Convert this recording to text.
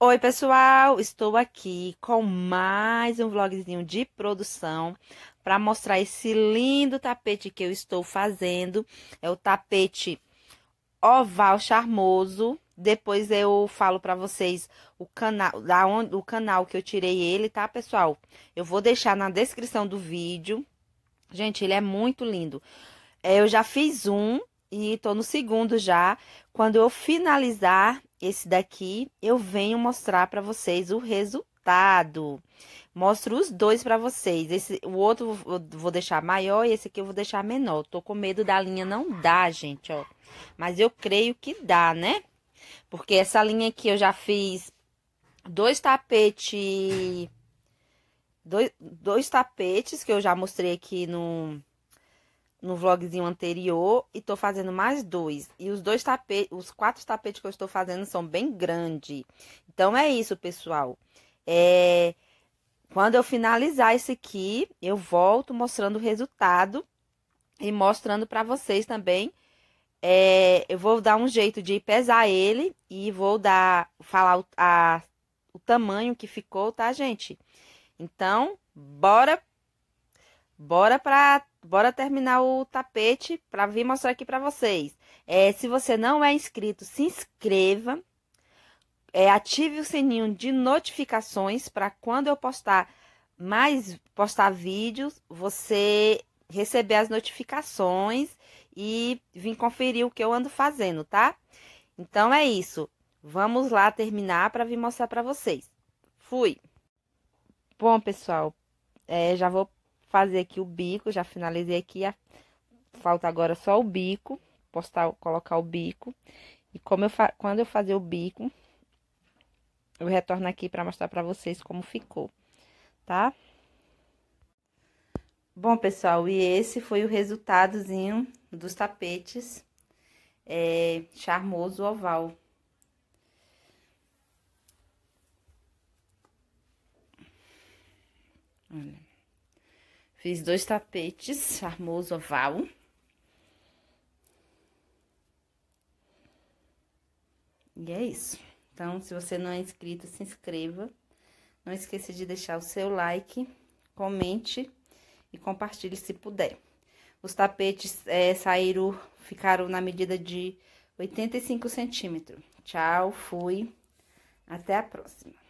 Oi, pessoal! Estou aqui com mais um vlogzinho de produção para mostrar esse lindo tapete que eu estou fazendo. É o tapete oval charmoso. Depois eu falo para vocês o canal, da onde, o canal que eu tirei ele, tá, pessoal? Eu vou deixar na descrição do vídeo. Gente, ele é muito lindo. É, eu já fiz um e tô no segundo já. Quando eu finalizar, esse daqui eu venho mostrar para vocês o resultado. Mostro os dois para vocês. Esse, o outro eu vou deixar maior e esse aqui eu vou deixar menor. Tô com medo da linha não dar, gente, ó. Mas eu creio que dá, né? Porque essa linha aqui eu já fiz dois tapetes... Dois, dois tapetes que eu já mostrei aqui no no vlogzinho anterior e tô fazendo mais dois. E os dois tapetes, os quatro tapetes que eu estou fazendo são bem grandes. Então é isso, pessoal. É... Quando eu finalizar esse aqui, eu volto mostrando o resultado e mostrando para vocês também. É... Eu vou dar um jeito de pesar ele e vou dar, falar o, a, o tamanho que ficou, tá, gente? Então, bora Bora para bora terminar o tapete para vir mostrar aqui para vocês. É, se você não é inscrito, se inscreva. É, ative o sininho de notificações para quando eu postar mais postar vídeos, você receber as notificações e vir conferir o que eu ando fazendo, tá? Então é isso. Vamos lá terminar para vir mostrar para vocês. Fui. Bom, pessoal, é, já vou fazer aqui o bico, já finalizei aqui, a... falta agora só o bico, postar, colocar o bico. E como eu fa... quando eu fazer o bico, eu retorno aqui para mostrar para vocês como ficou, tá? Bom, pessoal, e esse foi o resultadozinho dos tapetes é, charmoso oval. Olha. Fiz dois tapetes, charmoso oval. E é isso. Então, se você não é inscrito, se inscreva. Não esqueça de deixar o seu like, comente e compartilhe se puder. Os tapetes é, saíram, ficaram na medida de 85 centímetros. Tchau, fui. Até a próxima.